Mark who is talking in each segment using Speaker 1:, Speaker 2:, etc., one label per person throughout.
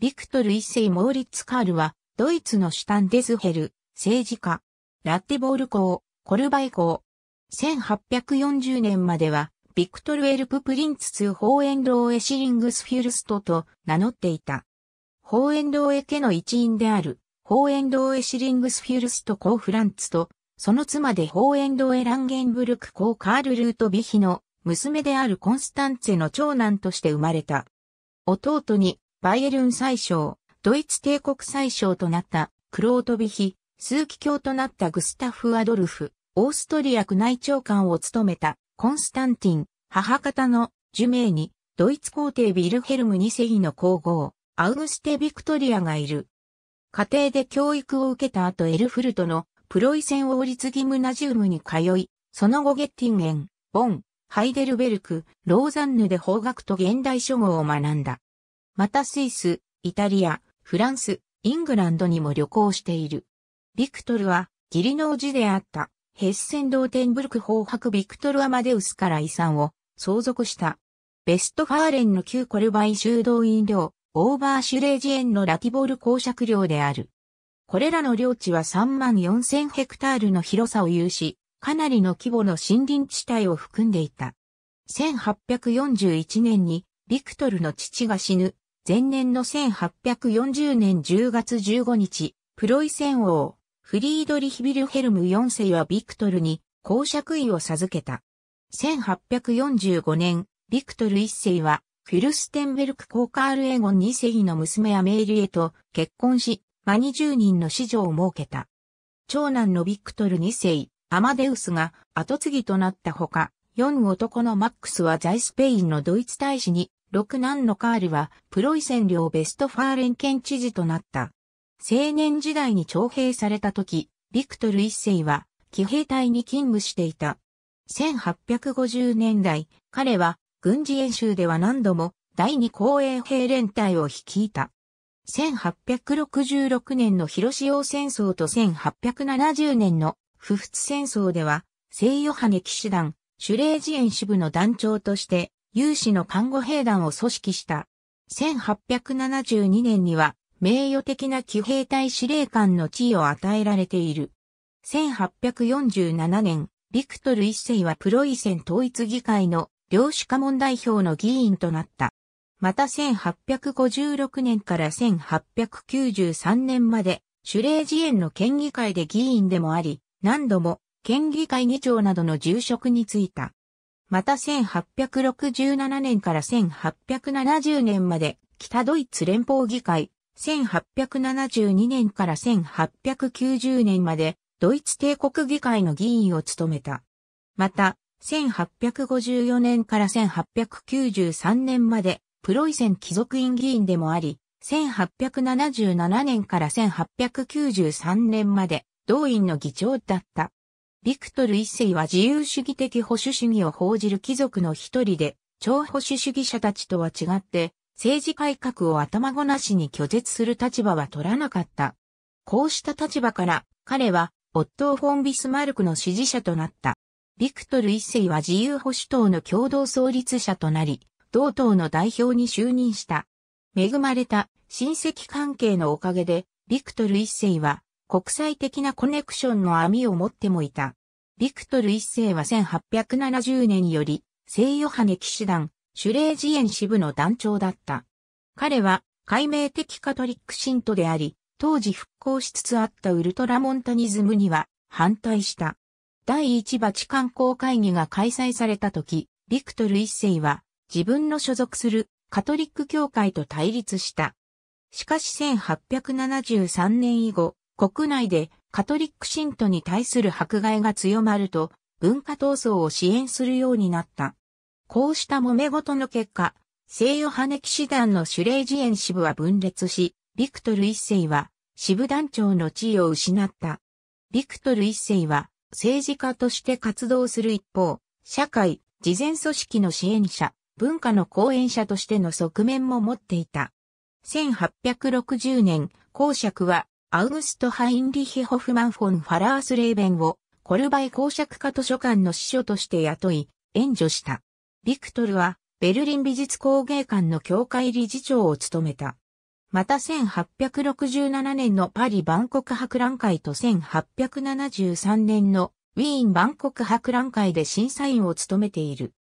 Speaker 1: ビクトル一世モーリッツ・カールは、ドイツのシュタンデズヘル、政治家、ラッテボール公、コルバイ公。1840年までは、ビクトル・エルプ・プリンツツ・ホーエンローエ・シリングス・フュルストと名乗っていた。ホーエンローエ家の一員である、ホーエンローエ・シリングス・フュルスト公フランツと、その妻でホーエンローエ・ランゲンブルク公カール・ルート・ビヒの娘であるコンスタンツェの長男として生まれた。弟にバイエルン宰相、ドイツ帝国宰相となったクロートビヒ、枢機卿となったグスタフ・アドルフ、オーストリア宮内長官を務めたコンスタンティン、母方のジュメに、ドイツ皇帝ビルヘルム2世の皇后、アウグステ・ビクトリアがいる。家庭で教育を受けた後エルフルトのプロイセン王立ギムナジウムに通い、その後ゲッティンゲン、ボン、ハイデルベルク、ローザンヌで法学と現代書語を学んだ。またスイス、イタリア、フランス、イングランドにも旅行している。ビクトルは、義理の叔父であった、ヘッセンドーテンブルク法伯ビクトル・アマデウスから遺産を相続した。ベストファーレンの旧コルバイ修道院領、オーバーシュレージエンのラティボール公爵領である。これらの領地は3万4000ヘクタールの広さを有し、かなりの規模の森林地帯を含んでいた。1841年にビクトルの父が死ぬ前年の1840年10月15日、プロイセン王、フリードリヒビルヘルム4世はビクトルに公爵位を授けた。1845年、ビクトル1世は、フィルステンベルク公カールエゴン2世の娘アメーリエと結婚し、マニ10人の子女を設けた。長男のビクトル2世、アマデウスが後継ぎとなったほか、4男のマックスは在スペインのドイツ大使に六男のカールは、プロイセン領ベストファーレン県知事となった。青年時代に徴兵された時、ビクトル一世は、騎兵隊に勤務していた。1850年代、彼は、軍事演習では何度も、第二公営兵連隊を率いた。1866年の広潮戦争と1870年の不仏戦争では、西ヨハネ騎士団、シュレージエン支部の団長として有志の看護兵団を組織した。1872年には、名誉的な騎兵隊司令官の地位を与えられている。1847年、ビクトル一世はプロイセン統一議会の領主家門代表の議員となった。また1856年から1893年まで、主令寺園の県議会で議員でもあり、何度も県議会議長などの重職に就いた。また1867年から1870年まで北ドイツ連邦議会、1872年から1890年までドイツ帝国議会の議員を務めた。また、1854年から1893年までプロイセン貴族院議員でもあり、1877年から1893年まで同院の議長だった。ビクトル一世は自由主義的保守主義を報じる貴族の一人で、超保守主義者たちとは違って、政治改革を頭ごなしに拒絶する立場は取らなかった。こうした立場から、彼は、オットー・フォン・ビスマルクの支持者となった。ビクトル一世は自由保守党の共同創立者となり、同党の代表に就任した。恵まれた親戚関係のおかげで、ビクトル一世は国際的なコネクションの網を持ってもいた。ビクトル一世は1870年より、聖ヨハネ騎士団、シュレージエン支部の団長だった。彼は、解明的カトリック信徒であり、当時復興しつつあったウルトラモンタニズムには反対した。第一バチカン公会議が開催された時、ビクトル一世は自分の所属するカトリック教会と対立した。しかし1873年以後、国内でカトリック信徒に対する迫害が強まると、文化闘争を支援するようになった。こうした揉め事の結果、西ヨハネ騎士団のシュレージエン支部は分裂し、ビクトル一世は支部団長の地位を失った。ビクトル一世は政治家として活動する一方、社会、事前組織の支援者、文化の講演者としての側面も持っていた。1860年、公爵はアウグスト・ハインリヒ・ホフマン・フォン・ファラース・レーベンを、コルバイ公爵家図書館の司書として雇い、援助した。ビクトルは、ベルリン美術工芸館の協会理事長を務めた。また1867年のパリ万国博覧会と1873年のウィーン万国博覧会で審査員を務めている。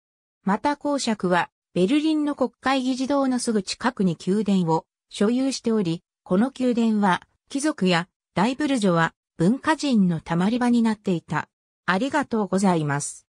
Speaker 1: また公爵は、ベルリンの国会議事堂のすぐ近くに宮殿を所有しており、この宮殿は、貴族や大ブルジョは文化人のたまり場になっていた。ありがとうございます。